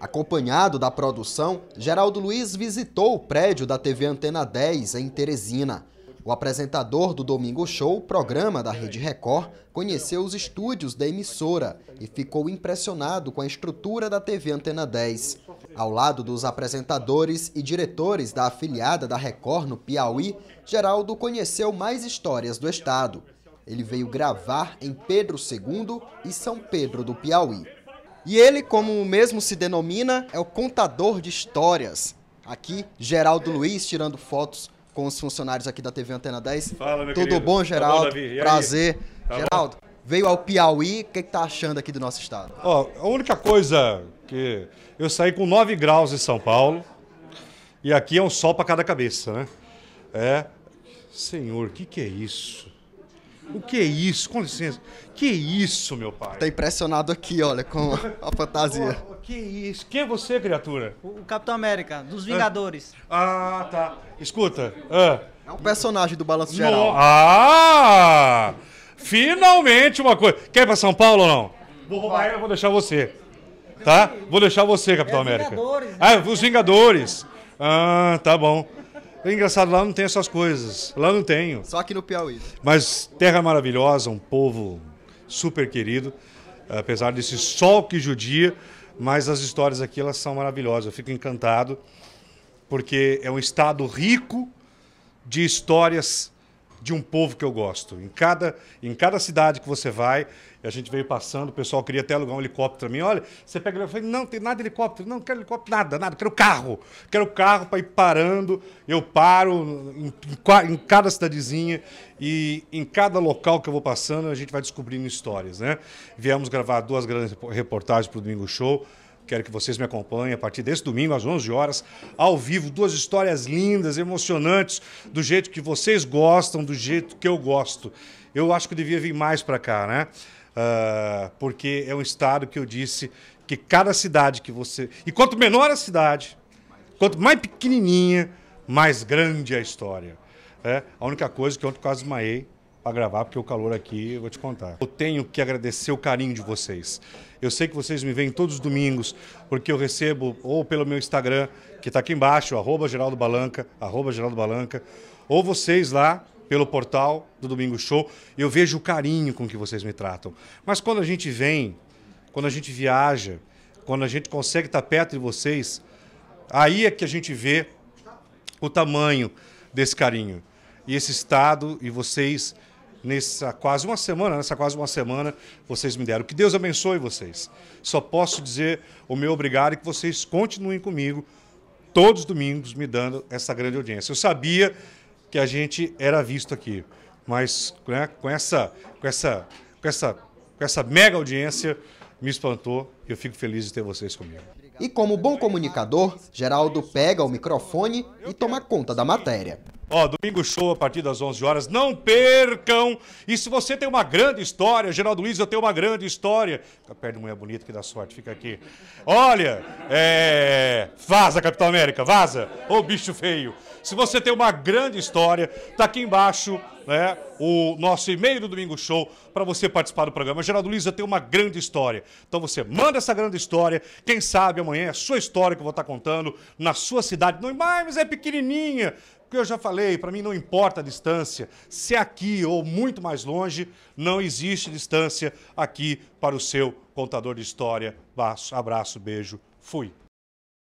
Acompanhado da produção, Geraldo Luiz visitou o prédio da TV Antena 10 em Teresina. O apresentador do Domingo Show, programa da Rede Record, conheceu os estúdios da emissora e ficou impressionado com a estrutura da TV Antena 10. Ao lado dos apresentadores e diretores da afiliada da Record no Piauí, Geraldo conheceu mais histórias do estado. Ele veio gravar em Pedro II e São Pedro do Piauí. E ele, como mesmo se denomina, é o contador de histórias. Aqui, Geraldo Luiz tirando fotos com os funcionários aqui da TV Antena 10. Fala, meu Tudo querido. bom, Geraldo? Tá bom, Prazer. Tá Geraldo, bom. veio ao Piauí, o que, é que tá achando aqui do nosso estado? Ó, a única coisa que eu saí com 9 graus em São Paulo e aqui é um sol para cada cabeça, né? É, senhor, o que, que é isso? O que é isso? Com licença. Que é isso, meu pai? Tá impressionado aqui, olha, com a fantasia. que isso? Quem é você, criatura? O, Capitão América, dos Vingadores. Ah, ah, tá. Escuta. Ah. É um personagem do Balanço Geral. No... Ah! Finalmente uma coisa. Quer ir pra São Paulo ou não? Vou roubar ela, vou deixar você. Tá? Vou deixar você, Capitão é América. Vingadores, né? Ah, os Vingadores. Ah, tá bom. É engraçado, lá não tem essas coisas. Lá não tenho. Só aqui no Piauí. Mas terra maravilhosa, um povo super querido, apesar desse sol que judia, mas as histórias aqui elas são maravilhosas. Eu fico encantado porque é um estado rico de histórias de um povo que eu gosto. Em cada, em cada cidade que você vai, a gente veio passando, o pessoal queria até alugar um helicóptero para mim. Olha, você pega ele, eu falei, não, tem nada de helicóptero, não quero helicóptero, nada, nada, quero carro. Quero carro para ir parando. Eu paro em, em, em, cada cidadezinha e em cada local que eu vou passando, a gente vai descobrindo histórias, né? Viemos gravar duas grandes reportagens para o Domingo Show. Quero que vocês me acompanhem a partir desse domingo, às 11 horas, ao vivo. Duas histórias lindas, emocionantes, do jeito que vocês gostam, do jeito que eu gosto. Eu acho que eu devia vir mais para cá, né? Uh, porque é um estado que eu disse que cada cidade que você. E quanto menor a cidade, quanto mais pequenininha, mais grande é a história. É, a única coisa que ontem quase desmaiei gravar, porque o calor aqui, vou te contar. Eu tenho que agradecer o carinho de vocês. Eu sei que vocês me veem todos os domingos, porque eu recebo ou pelo meu Instagram, que está aqui embaixo, arroba Geraldo Balanca, arroba Geraldo Balanca, ou vocês lá pelo portal do Domingo Show, eu vejo o carinho com que vocês me tratam. Mas quando a gente vem, quando a gente viaja, quando a gente consegue estar perto de vocês, aí é que a gente vê o tamanho desse carinho. E esse estado e vocês nessa quase uma semana, nessa quase uma semana, vocês me deram. Que Deus abençoe vocês. Só posso dizer o meu obrigado e que vocês continuem comigo todos os domingos me dando essa grande audiência. Eu sabia que a gente era visto aqui, mas né, com essa com essa com essa com essa mega audiência me espantou e eu fico feliz de ter vocês comigo. E como bom comunicador, Geraldo pega o microfone e toma conta da matéria. Ó, domingo show a partir das 11 horas. Não percam! E se você tem uma grande história, Geraldo Luiz, eu tenho uma grande história. Fica perto de mulher bonita que dá sorte, fica aqui. Olha, é Vaza, Capitão América, vaza! Ô oh, bicho feio! Se você tem uma grande história, tá aqui embaixo, né? O nosso e-mail do Domingo Show para você participar do programa. Geraldo Lisa tem uma grande história. Então você manda essa grande história. Quem sabe amanhã é a sua história que eu vou estar tá contando na sua cidade. Não, mas é pequenininha. Porque eu já falei, para mim não importa a distância. Se é aqui ou muito mais longe, não existe distância aqui para o seu contador de história. Abraço, beijo. Fui.